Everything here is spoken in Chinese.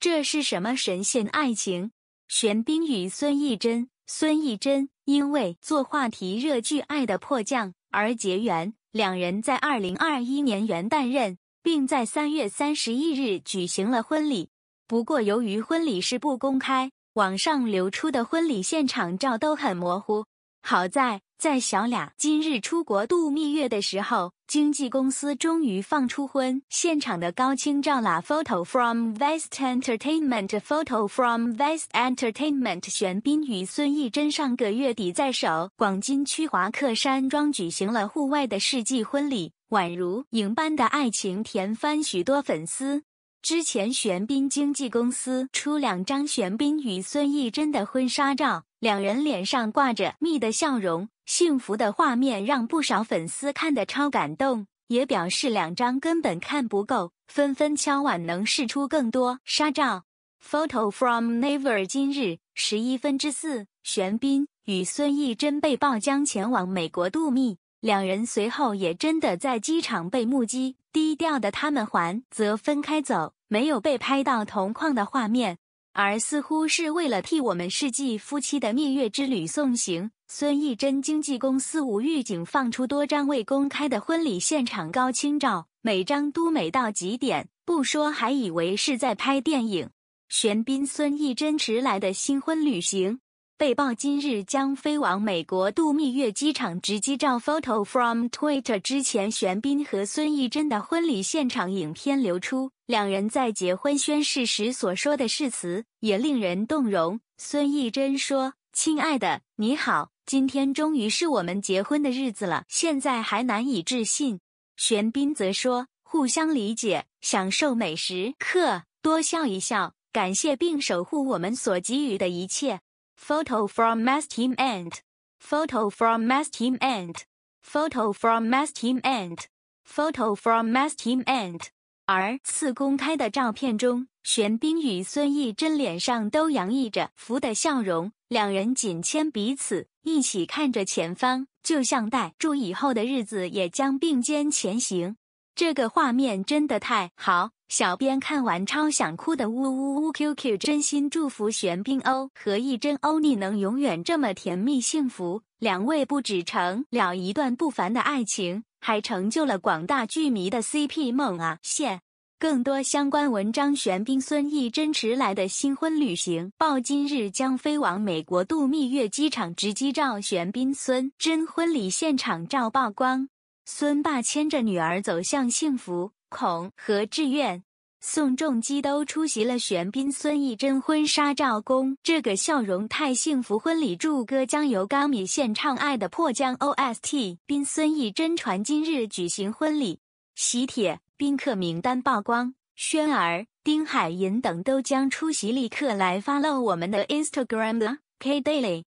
这是什么神仙爱情？玄彬与孙艺珍，孙艺珍因为做话题热剧《爱的迫降》而结缘，两人在二零二一年元旦任，并在三月三十一日举行了婚礼。不过，由于婚礼是不公开，网上流出的婚礼现场照都很模糊。好在。在小俩今日出国度蜜月的时候，经纪公司终于放出婚现场的高清照啦！Photo from West Entertainment，Photo from West Entertainment。玄彬与孙艺珍上个月底在首广金区华克山庄举行了户外的世纪婚礼，宛如影般的爱情，甜翻许多粉丝。之前玄彬经纪公司出两张玄彬与孙艺珍的婚纱照。两人脸上挂着蜜的笑容，幸福的画面让不少粉丝看得超感动，也表示两张根本看不够，纷纷敲碗能试出更多沙照。Photo from Naver。今日十一分之四，玄彬与孙艺珍被曝将前往美国度蜜，两人随后也真的在机场被目击，低调的他们还则分开走，没有被拍到同框的画面。而似乎是为了替我们世纪夫妻的蜜月之旅送行，孙艺珍经纪公司无预警放出多张未公开的婚礼现场高清照，每张都美到极点，不说还以为是在拍电影。玄彬孙艺珍迟来的新婚旅行。被曝今日将飞往美国度蜜月，机场直击照。Photo from Twitter。之前，玄彬和孙艺珍的婚礼现场影片流出，两人在结婚宣誓时所说的誓词也令人动容。孙艺珍说：“亲爱的，你好，今天终于是我们结婚的日子了，现在还难以置信。”玄彬则说：“互相理解，享受美食，刻多笑一笑，感谢并守护我们所给予的一切。” photo from mass team end，photo from mass team end，photo from mass team end，photo from mass team end。而次公开的照片中，玄彬与孙艺珍脸上都洋溢着福的笑容，两人紧牵彼此，一起看着前方，就像带住以后的日子也将并肩前行。这个画面真的太好。小编看完超想哭的呜呜呜！Q Q，真心祝福玄彬欧和亦真欧你能永远这么甜蜜幸福。两位不止成了一段不凡的爱情，还成就了广大剧迷的 CP 梦啊！现更多相关文章：玄彬孙艺珍迟来的新婚旅行报，今日将飞往美国度蜜月，机场直击照，玄彬孙真婚礼现场照曝光，孙爸牵着女儿走向幸福。孔和志愿、宋仲基都出席了玄彬孙艺珍婚纱照公这个笑容太幸福！婚礼祝歌将由高米现唱《爱的破降》OST。彬孙艺珍传今日举行婚礼，喜帖、宾客名单曝光，轩儿、丁海寅等都将出席。立刻来发漏我们的 Instagram K Daily。